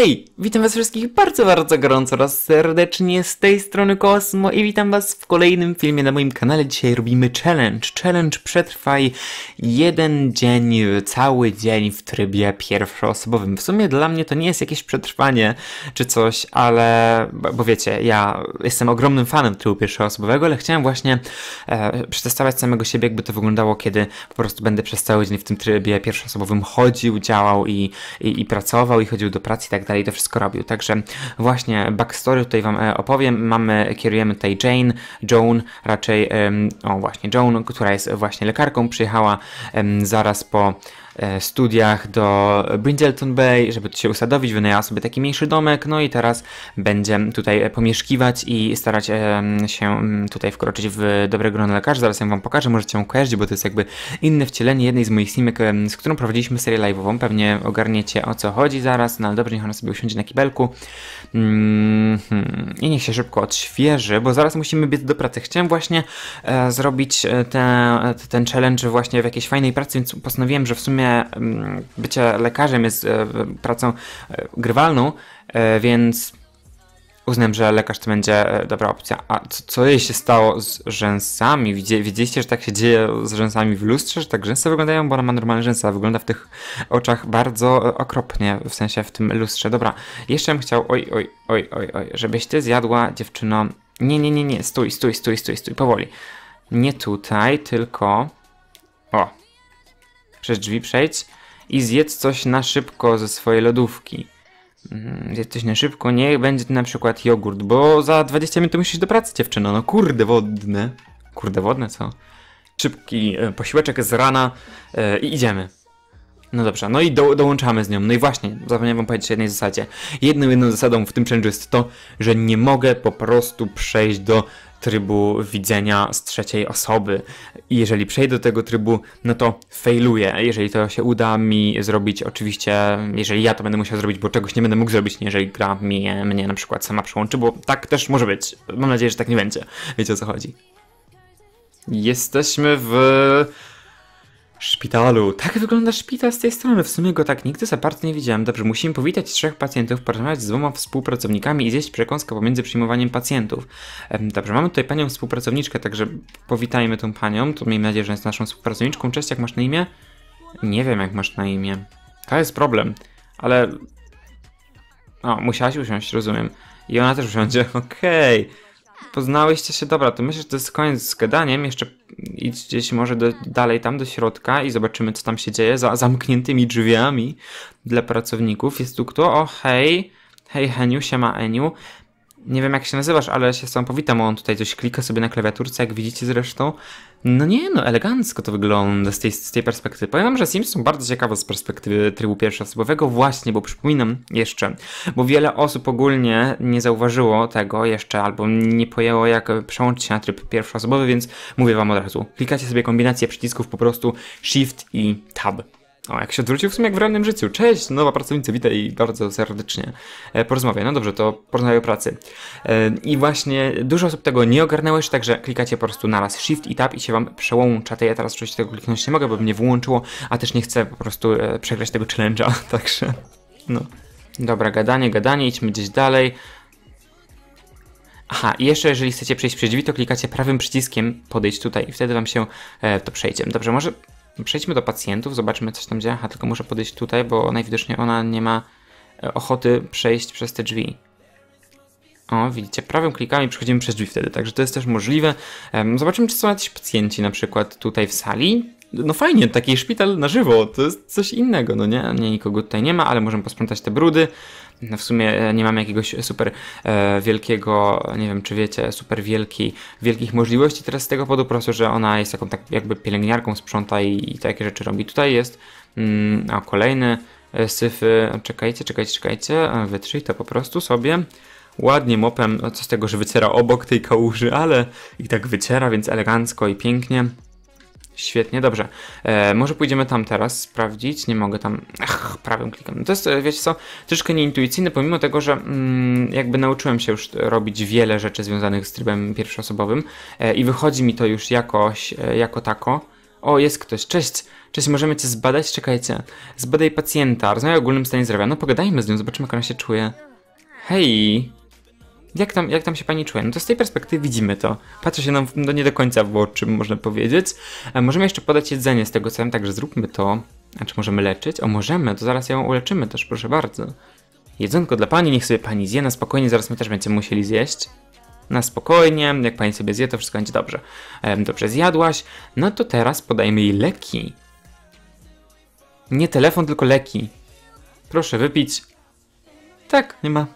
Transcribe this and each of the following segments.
Hej, witam was wszystkich bardzo, bardzo gorąco oraz serdecznie z tej strony Kosmo i witam was w kolejnym filmie na moim kanale. Dzisiaj robimy challenge. Challenge przetrwaj jeden dzień, cały dzień w trybie pierwszoosobowym. W sumie dla mnie to nie jest jakieś przetrwanie czy coś, ale, bo wiecie, ja jestem ogromnym fanem trybu pierwszoosobowego, ale chciałem właśnie e, przetestować samego siebie, jakby to wyglądało, kiedy po prostu będę przez cały dzień w tym trybie pierwszoosobowym chodził, działał i, i, i pracował i chodził do pracy i tak dalej to wszystko robił. Także właśnie backstory tutaj Wam e, opowiem. Mamy, kierujemy tutaj Jane, Joan, raczej, o właśnie, Joan, która jest właśnie lekarką, przyjechała zaraz po E, studiach do Bridgelton Bay, żeby tu się usadowić, wynajęła sobie taki mniejszy domek, no i teraz będzie tutaj e, pomieszkiwać i starać e, się mm, tutaj wkroczyć w dobre grono lekarzy. Zaraz ją wam pokażę, możecie ją kojarzyć, bo to jest jakby inne wcielenie jednej z moich snimek, z którą prowadziliśmy serię live'ową. Pewnie ogarniecie o co chodzi zaraz, no ale dobrze, niech ona sobie usiądzie na kibelku. Mm-hmm. I niech się szybko odświeży, bo zaraz musimy biec do pracy. Chciałem właśnie zrobić te, ten challenge właśnie w jakiejś fajnej pracy, więc postanowiłem, że w sumie Mm, bycie lekarzem jest e, pracą e, grywalną, e, więc uznałem, że lekarz to będzie dobra opcja. A co, co jej się stało z rzęsami? widzieliście, że tak się dzieje z rzęsami w lustrze, że tak rzęsy wyglądają, bo ona ma normalne a wygląda w tych oczach bardzo okropnie, w sensie w tym lustrze. Dobra, jeszcze bym chciał, oj, oj, oj, oj, oj, żebyś ty zjadła dziewczyno. Nie, nie, nie, nie, stój, stój, stój, stój, stój, powoli. Nie tutaj, tylko... O, przez drzwi przejdź i zjedz coś na szybko ze swojej lodówki. Mhm, zjedz coś na szybko, niech będzie na przykład jogurt, bo za 20 minut musisz do pracy, dziewczyno. No kurde, wodne. Kurde, wodne, co? Szybki e, posiłeczek z rana e, i idziemy. No dobrze, no i do, dołączamy z nią. No i właśnie, zapomniałem wam powiedzieć o jednej zasadzie. Jedną, jedną zasadą w tym challenge'u jest to, że nie mogę po prostu przejść do trybu widzenia z trzeciej osoby. I jeżeli przejdę do tego trybu, no to failuję. Jeżeli to się uda mi zrobić, oczywiście, jeżeli ja to będę musiał zrobić, bo czegoś nie będę mógł zrobić, jeżeli gra mnie, mnie na przykład sama przyłączy, bo tak też może być. Mam nadzieję, że tak nie będzie. Wiecie o co chodzi. Jesteśmy w szpitalu. Tak wygląda szpital z tej strony. W sumie go tak nigdy za bardzo nie widziałem. Dobrze, musimy powitać trzech pacjentów, porozmawiać z dwoma współpracownikami i zjeść przekąskę pomiędzy przyjmowaniem pacjentów. Dobrze, mamy tutaj panią współpracowniczkę, także powitajmy tą panią. To miejmy nadzieję, że jest naszą współpracowniczką. Cześć, jak masz na imię? Nie wiem, jak masz na imię. To jest problem, ale... O, musiałaś usiąść, rozumiem. I ona też usiądzie, okej. Okay. Poznałyście się, dobra, to myślę, że to jest koniec z gadaniem. Jeszcze idź gdzieś może do, dalej tam do środka i zobaczymy, co tam się dzieje za zamkniętymi drzwiami dla pracowników. Jest tu kto? O, hej. Hej Heniu, siema Eniu nie wiem jak się nazywasz, ale się z tobą powitam, on tutaj coś klika sobie na klawiaturce, jak widzicie zresztą. No nie no, elegancko to wygląda z tej, z tej perspektywy. Powiem wam, że Sims są bardzo ciekawe z perspektywy trybu pierwszoosobowego właśnie, bo przypominam jeszcze, bo wiele osób ogólnie nie zauważyło tego jeszcze, albo nie pojęło jak przełączyć się na tryb pierwszoosobowy, więc mówię wam od razu. Klikacie sobie kombinację przycisków po prostu Shift i Tab. O, jak się odwrócił w sumie jak w realnym życiu. Cześć, nowa pracownica, witaj i bardzo serdecznie e, porozmawiaj. No dobrze, to porozmawiaj o pracy. E, I właśnie dużo osób tego nie ogarnęło jeszcze, także klikacie po prostu naraz Shift i Tab i się wam przełącza. To ja teraz oczywiście tego kliknąć nie mogę, bo mnie wyłączyło, a też nie chcę po prostu e, przegrać tego challenge'a, także no. Dobra, gadanie, gadanie, idźmy gdzieś dalej. Aha, i jeszcze jeżeli chcecie przejść przez drzwi, to klikacie prawym przyciskiem podejść tutaj i wtedy wam się e, to przejdzie. Dobrze, może Przejdźmy do pacjentów, zobaczmy co tam działa. Aha, tylko muszę podejść tutaj, bo najwidoczniej ona nie ma e, ochoty przejść przez te drzwi. O, widzicie, prawym klikami przechodzimy przez drzwi wtedy, także to jest też możliwe. Zobaczymy, czy są jacyś pacjenci na przykład tutaj w sali. No fajnie, taki szpital na żywo, to jest coś innego, no nie? Nie, nikogo tutaj nie ma, ale możemy posprzątać te brudy. No w sumie e, nie mam jakiegoś super e, wielkiego, nie wiem czy wiecie, super wielki, wielkich możliwości teraz z tego powodu po prostu, że ona jest taką tak jakby pielęgniarką, sprząta i, i takie rzeczy robi. Tutaj jest mm, kolejny e, syfy, e, czekajcie, czekajcie, czekajcie, wytrzyj to po prostu sobie ładnie mopem, co z tego, że wyciera obok tej kałuży, ale i tak wyciera, więc elegancko i pięknie. Świetnie, dobrze. E, może pójdziemy tam teraz sprawdzić. Nie mogę tam. Ach, prawym klikam. To jest, e, wiecie co, troszkę nieintuicyjne, pomimo tego, że mm, jakby nauczyłem się już robić wiele rzeczy związanych z trybem pierwszoosobowym e, i wychodzi mi to już jakoś, e, jako tako. O, jest ktoś. Cześć. Cześć, możemy cię zbadać? Czekajcie. Zbadaj pacjenta. Rozmawiaj o ogólnym stanie zdrowia. No pogadajmy z nią, zobaczymy jak ona się czuje. Hej jak tam, jak tam się pani czuje? No to z tej perspektywy widzimy to. Patrzy się nam no, nie do końca w oczy, można powiedzieć. E, możemy jeszcze podać jedzenie z tego celem, także zróbmy to. Znaczy czy możemy leczyć? O, możemy, to zaraz ją uleczymy też, proszę bardzo. Jedzonko dla pani, niech sobie pani zje, na spokojnie, zaraz my też będziemy musieli zjeść. Na spokojnie, jak pani sobie zje, to wszystko będzie dobrze. E, dobrze zjadłaś, no to teraz podajmy jej leki. Nie telefon, tylko leki. Proszę wypić. Tak, nie ma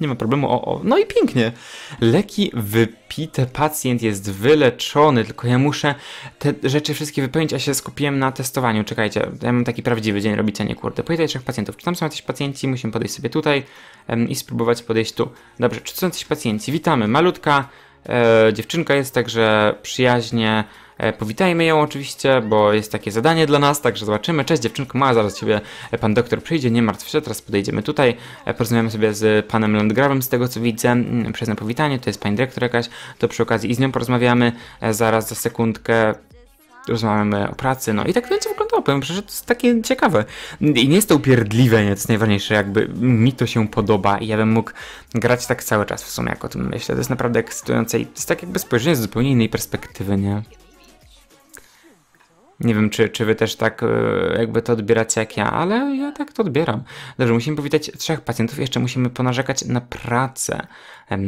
nie ma problemu, o, o. No i pięknie. Leki wypite, pacjent jest wyleczony, tylko ja muszę te rzeczy wszystkie wypełnić, a się skupiłem na testowaniu. Czekajcie, ja mam taki prawdziwy dzień robicia, nie kurde. Pojedę trzech pacjentów. Czy tam są jacyś pacjenci? Musimy podejść sobie tutaj em, i spróbować podejść tu. Dobrze, czy są jacyś pacjenci? Witamy. Malutka e, dziewczynka jest, także przyjaźnie E, powitajmy ją oczywiście, bo jest takie zadanie dla nas, także zobaczymy. Cześć dziewczynko mała, zaraz ciebie e, pan doktor przyjdzie, nie martw się, teraz podejdziemy tutaj, e, porozmawiamy sobie z panem Landgrabem z tego co widzę, przez na powitanie, to jest pani dyrektor jakaś, to przy okazji i z nią porozmawiamy zaraz za sekundkę rozmawiamy o pracy, no i tak to będzie wyglądało, powiem że to jest takie ciekawe. I nie jest to upierdliwe, nie, to jest najważniejsze, jakby mi to się podoba i ja bym mógł grać tak cały czas w sumie, jak o tym myślę. To jest naprawdę ekscytujące i to jest tak jakby spojrzenie z zupełnie innej perspektywy, nie? Nie wiem, czy, czy wy też tak e, jakby to odbieracie jak ja, ale ja tak to odbieram. Dobrze, musimy powitać trzech pacjentów, jeszcze musimy ponarzekać na pracę.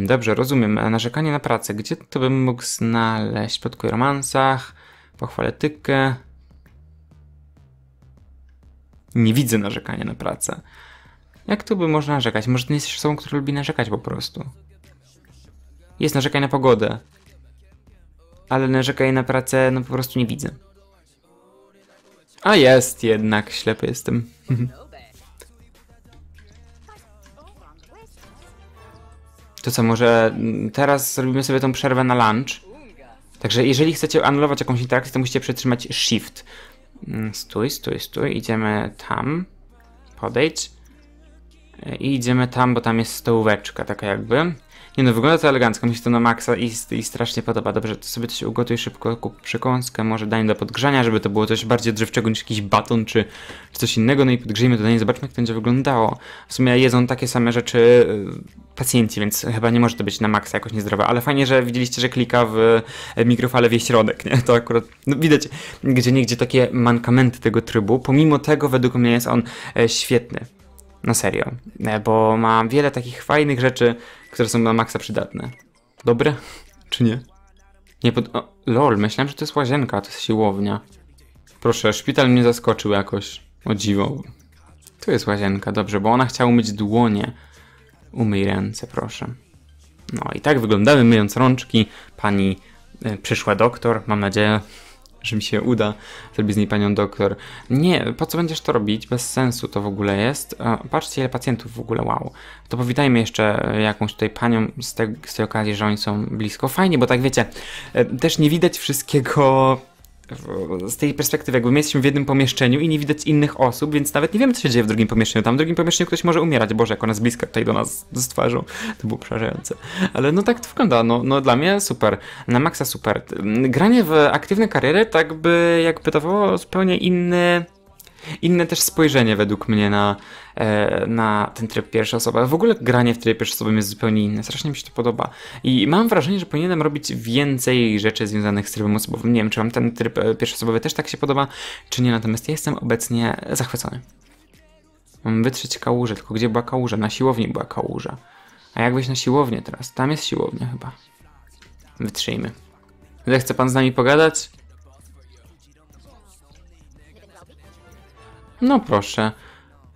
Dobrze, rozumiem. E, narzekanie na pracę. Gdzie to bym mógł znaleźć? W romansach, pochwalę tykę. Nie widzę narzekania na pracę. Jak tu by można narzekać? Może nie jesteś osobą, która lubi narzekać po prostu. Jest narzekaj na pogodę. Ale narzekaj na pracę, no po prostu nie widzę. A jest jednak, ślepy jestem. To co, może teraz zrobimy sobie tą przerwę na lunch. Także jeżeli chcecie anulować jakąś interakcję, to musicie przetrzymać shift. Mm, stój, stój, stój. Idziemy tam. Podejdź. I idziemy tam, bo tam jest stołóweczka, taka jakby. Nie no, wygląda to elegancko, mi się to na maksa i, i strasznie podoba. Dobrze, to sobie coś ugotuj szybko, kup przekąskę, może daj do podgrzania, żeby to było coś bardziej drzewczego niż jakiś baton czy, czy coś innego. No i podgrzejmy to danie, zobaczmy jak to będzie wyglądało. W sumie jedzą takie same rzeczy y, pacjenci, więc chyba nie może to być na maksa jakoś niezdrowe, ale fajnie, że widzieliście, że klika w e, mikrofale wie środek, nie? To akurat no, widać gdzie niegdzie takie mankamenty tego trybu. Pomimo tego według mnie jest on e, świetny. Na no serio, e, bo ma wiele takich fajnych rzeczy, które są na maksa przydatne. Dobre? Czy nie? Nie pod... O, lol, myślałem, że to jest łazienka, to jest siłownia. Proszę, szpital mnie zaskoczył jakoś. O dziwo. Tu jest łazienka, dobrze, bo ona chciała umyć dłonie. Umyj ręce, proszę. No i tak wyglądamy myjąc rączki. Pani y, przyszła doktor, mam nadzieję, że mi się uda zrobić z niej panią doktor. Nie, po co będziesz to robić? Bez sensu to w ogóle jest. E, patrzcie, ile pacjentów w ogóle, wow. To powitajmy jeszcze jakąś tutaj panią z, te, z tej okazji, że oni są blisko. Fajnie, bo tak wiecie, e, też nie widać wszystkiego z tej perspektywy, jakby my jesteśmy w jednym pomieszczeniu i nie widać innych osób, więc nawet nie wiemy, co się dzieje w drugim pomieszczeniu. Tam w drugim pomieszczeniu ktoś może umierać. Boże, jak ona jest bliska tutaj do nas z twarzą. To było przerażające. Ale no tak to wygląda. No, no dla mnie super. Na maksa super. Granie w aktywne kariery tak by jakby dawało zupełnie inny inne też spojrzenie według mnie na, e, na ten tryb pierwszej osoby. W ogóle granie w trybie pierwszej osoby jest zupełnie inne. Strasznie mi się to podoba. I mam wrażenie, że powinienem robić więcej rzeczy związanych z trybem osobowym. Nie wiem, czy wam ten tryb e, osobowy też tak się podoba, czy nie. Natomiast ja jestem obecnie zachwycony. Mam wytrzeć kałużę, tylko gdzie była kałuża? Na siłowni była kałuża. A jak wejść na siłownię teraz? Tam jest siłownia chyba. Wytrzyjmy. Zechce pan z nami pogadać? No proszę.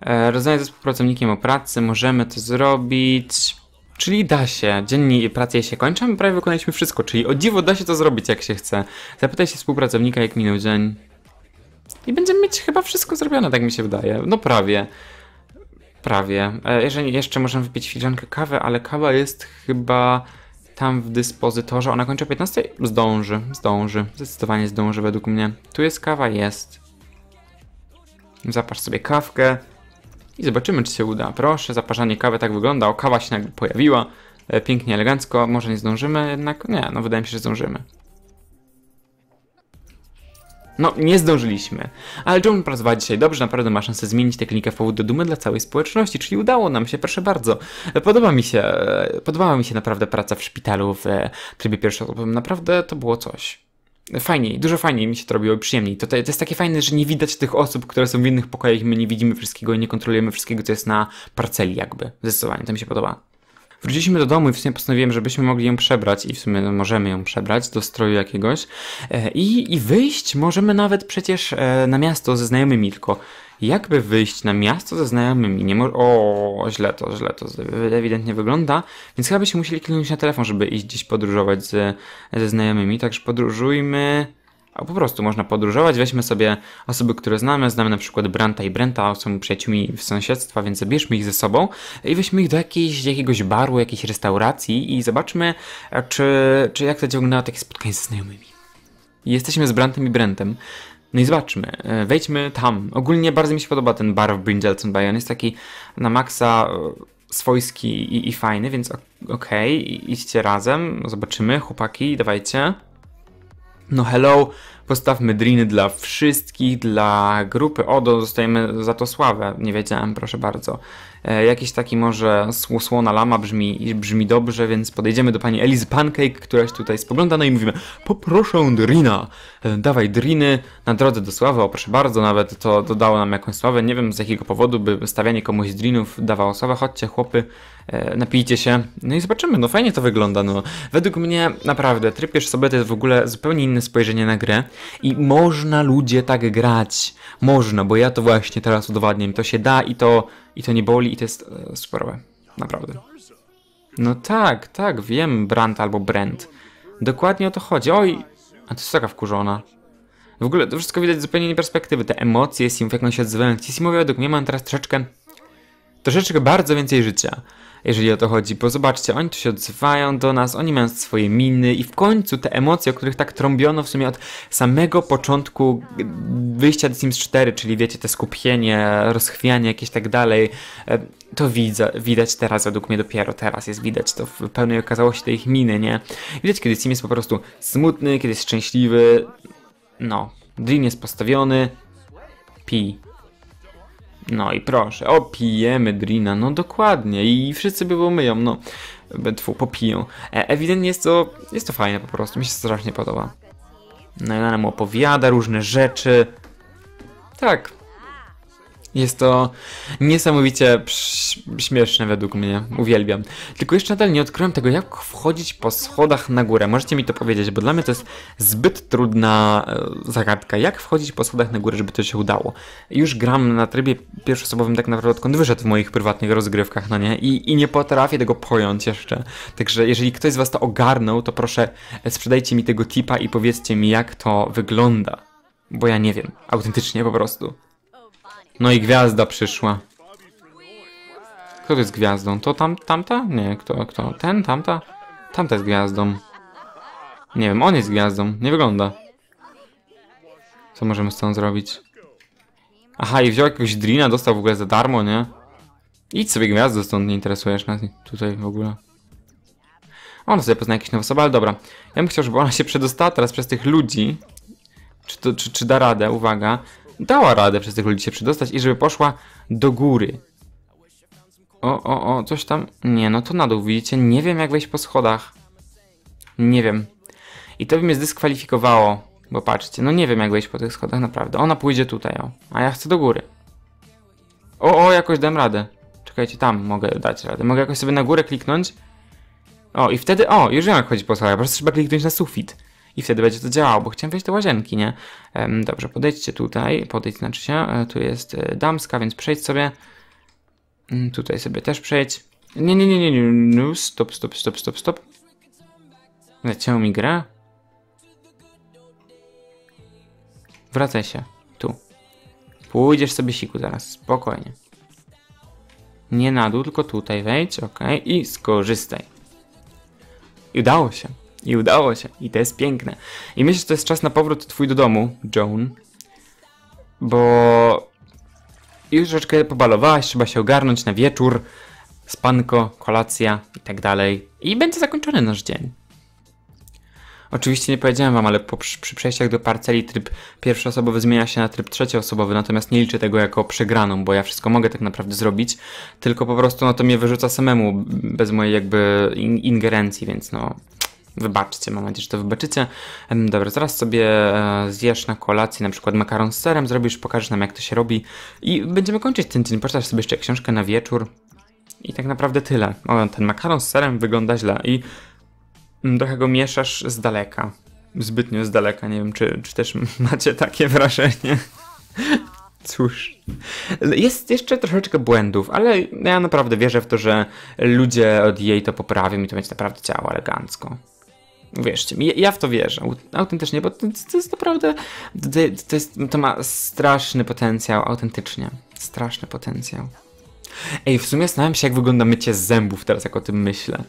E, rozmawiać ze współpracownikiem o pracy, możemy to zrobić. Czyli da się. Dzienni pracy się kończą, prawie wykonaliśmy wszystko, czyli o dziwo da się to zrobić jak się chce. Zapytaj się współpracownika jak minął dzień. I będziemy mieć chyba wszystko zrobione, tak mi się wydaje. No prawie. Prawie. E, jeżeli jeszcze możemy wypić filiżankę kawy, ale kawa jest chyba tam w dyspozytorze. Ona kończy o 15? Zdąży, zdąży. Zdecydowanie zdąży według mnie. Tu jest kawa, jest. Zaparz sobie kawkę i zobaczymy, czy się uda. Proszę, zaparzanie kawy tak wygląda. O, kawa się nagle pojawiła. E, pięknie, elegancko. Może nie zdążymy, jednak nie, no wydaje mi się, że zdążymy. No, nie zdążyliśmy. Ale John pracowała dzisiaj dobrze naprawdę ma szansę zmienić technikę w powód do dumy dla całej społeczności, czyli udało nam się, proszę bardzo. E, podoba mi się, e, podobała mi się naprawdę praca w szpitalu w trybie pierwszosobowym. Naprawdę to było coś fajniej, dużo fajniej mi się to robiło i przyjemniej. To, to jest takie fajne, że nie widać tych osób, które są w innych pokojach i my nie widzimy wszystkiego i nie kontrolujemy wszystkiego, co jest na parceli jakby. Zdecydowanie, to mi się podoba. Wróciliśmy do domu i w sumie postanowiłem, żebyśmy mogli ją przebrać i w sumie no, możemy ją przebrać do stroju jakiegoś e, i, i wyjść możemy nawet przecież e, na miasto ze znajomymi tylko jakby wyjść na miasto ze znajomymi. Nie może... O, źle to, źle to ewidentnie wygląda, więc chyba byśmy musieli kliknąć na telefon, żeby iść gdzieś podróżować ze, ze znajomymi. Także podróżujmy a po prostu można podróżować. Weźmy sobie osoby, które znamy. Znamy na przykład Branta i Brenta, są przyjaciółmi w sąsiedztwa, więc zabierzmy ich ze sobą i weźmy ich do jakiejś, jakiegoś baru, jakiejś restauracji i zobaczmy, e, czy, czy jak to wygląda takie spotkanie ze znajomymi. Jesteśmy z Brantem i Brentem. No i zobaczmy, e, wejdźmy tam. Ogólnie bardzo mi się podoba ten bar w Brindleton Bay, on jest taki na maksa e, swojski i, i fajny, więc okej, okay, idźcie razem, zobaczymy, chłopaki, dawajcie. No hello, postawmy driny dla wszystkich, dla grupy. Odo, dostajemy za to sławę. Nie wiedziałem, proszę bardzo. E, jakiś taki może słona lama brzmi, brzmi dobrze, więc podejdziemy do pani Elizy Pancake, któraś tutaj spogląda, no i mówimy poproszę Drina, e, dawaj Driny na drodze do sławy, o proszę bardzo, nawet to dodało nam jakąś sławę, nie wiem z jakiego powodu by stawianie komuś Drinów dawało sławę, chodźcie chłopy, e, napijcie się, no i zobaczymy, no fajnie to wygląda, no. Według mnie naprawdę tryb pierwszy sobie to jest w ogóle zupełnie inne spojrzenie na grę i można ludzie tak grać, można, bo ja to właśnie teraz udowadniam, to się da i to i to nie boli i to jest e, superowe. Naprawdę. No tak, tak, wiem brand albo Brent. Dokładnie o to chodzi. Oj, a to jest taka wkurzona. W ogóle to wszystko widać z zupełnie innej perspektywy. Te emocje, Sim, jak on się odzywają. Simowi według mnie mam teraz troszeczkę... Troszeczkę bardzo więcej życia jeżeli o to chodzi, bo zobaczcie, oni tu się odzywają do nas, oni mają swoje miny i w końcu te emocje, o których tak trąbiono w sumie od samego początku wyjścia The Sims 4, czyli wiecie, te skupienie, rozchwianie jakieś tak dalej, e, to widzę, widać teraz, według mnie dopiero teraz jest widać to w pełnej okazałości tej ich miny, nie? Widać, kiedy Sim jest po prostu smutny, kiedy jest szczęśliwy, no, Dream jest postawiony, pi. No i proszę, opijemy drina, no dokładnie i wszyscy by umyją, no tfu, popiją. E, ewidentnie jest to, jest to fajne po prostu, mi się strasznie podoba. No ona mu opowiada różne rzeczy. Tak, jest to niesamowicie śmieszne według mnie. Uwielbiam. Tylko jeszcze nadal nie odkryłem tego, jak wchodzić po schodach na górę. Możecie mi to powiedzieć, bo dla mnie to jest zbyt trudna e, zagadka. Jak wchodzić po schodach na górę, żeby to się udało? Już gram na trybie pierwszoosobowym tak naprawdę odkąd wyszedł w moich prywatnych rozgrywkach, no nie? I, I nie potrafię tego pojąć jeszcze. Także jeżeli ktoś z was to ogarnął, to proszę e, sprzedajcie mi tego tipa i powiedzcie mi, jak to wygląda. Bo ja nie wiem. Autentycznie po prostu. No i gwiazda przyszła. Kto jest gwiazdą? To tam, tamta? Nie, kto, kto? Ten, tamta? Tamta jest gwiazdą. Nie wiem, on jest gwiazdą. Nie wygląda. Co możemy z tą zrobić? Aha, i wziął jakiegoś drina, dostał w ogóle za darmo, nie? Idź sobie gwiazdo stąd, nie interesujesz nas tutaj w ogóle. Ona sobie pozna jakieś nowe osoby, ale dobra. Ja bym chciał, żeby ona się przedostała teraz przez tych ludzi. Czy, to, czy, czy da radę? Uwaga dała radę przez tych ludzi się przydostać i żeby poszła do góry. O, o, o, coś tam. Nie, no to na dół, widzicie? Nie wiem, jak wejść po schodach. Nie wiem. I to by mnie zdyskwalifikowało, bo patrzcie, no nie wiem, jak wejść po tych schodach, naprawdę. Ona pójdzie tutaj, o. A ja chcę do góry. O, o, jakoś dam radę. Czekajcie, tam mogę dać radę. Mogę jakoś sobie na górę kliknąć. O, i wtedy, o, już wiem, jak chodzi po schodach. Po prostu trzeba kliknąć na sufit i wtedy będzie to działało, bo chciałem wejść do łazienki, nie? Dobrze, podejdźcie tutaj, podejdź znaczy się, e, tu jest e, damska, więc przejdź sobie. Mm, tutaj sobie też przejdź. Nie, nie, nie, nie, nie, no, stop, stop, stop, stop, stop. Leciał mi gra. Wracaj się, tu. Pójdziesz sobie siku zaraz, spokojnie. Nie na dół, tylko tutaj wejdź, ok, i skorzystaj. I udało się. I udało się. I to jest piękne. I myślę, że to jest czas na powrót twój do domu, Joan. Bo już troszeczkę pobalowałaś, trzeba się ogarnąć na wieczór, spanko, kolacja i tak dalej. I będzie zakończony nasz dzień. Oczywiście nie powiedziałem wam, ale po, przy, przejściach do parceli tryb pierwszoosobowy zmienia się na tryb trzecioosobowy, natomiast nie liczę tego jako przegraną, bo ja wszystko mogę tak naprawdę zrobić, tylko po prostu no to mnie wyrzuca samemu bez mojej jakby in ingerencji, więc no Wybaczcie, mam nadzieję, że to wybaczycie. Dobra, zaraz sobie e, zjesz na kolację na przykład makaron z serem, zrobisz, pokażesz nam jak to się robi i będziemy kończyć ten dzień. Poczytasz sobie jeszcze książkę na wieczór i tak naprawdę tyle. O, ten makaron z serem wygląda źle i mm, trochę go mieszasz z daleka. Zbytnio z daleka, nie wiem czy, czy też macie takie wrażenie. Cóż, jest jeszcze troszeczkę błędów, ale ja naprawdę wierzę w to, że ludzie od jej to poprawią i to będzie naprawdę działało elegancko. Wierzcie mi, ja w to wierzę, autentycznie, bo to, to jest naprawdę, to, jest, to ma straszny potencjał, autentycznie, straszny potencjał. Ej, w sumie zastanawiam się, jak wygląda mycie zębów teraz, jak o tym myślę.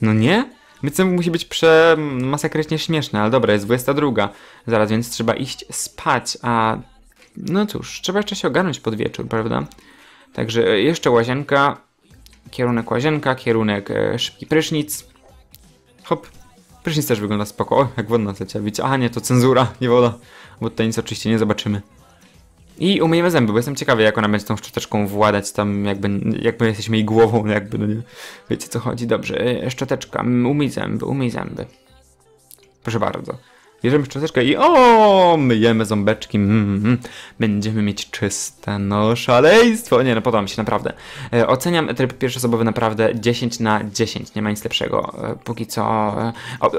No nie? Mycie zębów musi być przemasakrycznie śmieszne, ale dobra, jest 22. Zaraz, więc trzeba iść spać, a... No cóż, trzeba jeszcze się ogarnąć pod wieczór, prawda? Także e, jeszcze łazienka, kierunek łazienka, kierunek e, szybki prysznic, Hop. Prysznic też wygląda spoko. O, jak wodna leciała. Widzicie? Aha, nie, to cenzura, nie woda. Bo tutaj nic oczywiście nie zobaczymy. I umyjemy zęby, bo jestem ciekawy, jak ona będzie tą szczoteczką władać tam, jakby, jakby jesteśmy jej głową, jakby, no nie. Wiecie, co chodzi? Dobrze, e, szczoteczka, mm, umyj zęby, umyj zęby. Proszę bardzo. Bierzemy cząsteczkę i o, myjemy ząbeczki. Mm, mm, mm. będziemy mieć czyste, no szaleństwo. Nie, no podoba mi się, naprawdę. E, oceniam tryb pierwszoosobowy naprawdę 10 na 10. Nie ma nic lepszego. E, póki co, e,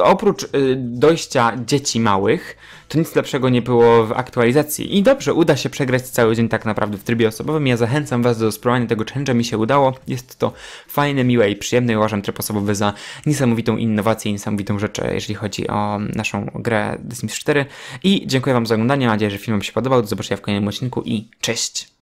oprócz y, dojścia dzieci małych, to nic lepszego nie było w aktualizacji. I dobrze, uda się przegrać cały dzień tak naprawdę w trybie osobowym. Ja zachęcam Was do spróbowania tego challenge'a, mi się udało. Jest to fajne, miłe i przyjemne. Uważam tryb osobowy za niesamowitą innowację, i niesamowitą rzecz, jeżeli chodzi o naszą grę The Sims 4. I dziękuję Wam za oglądanie. Mam nadzieję, że film Wam się podobał. Do zobaczenia w kolejnym odcinku i cześć!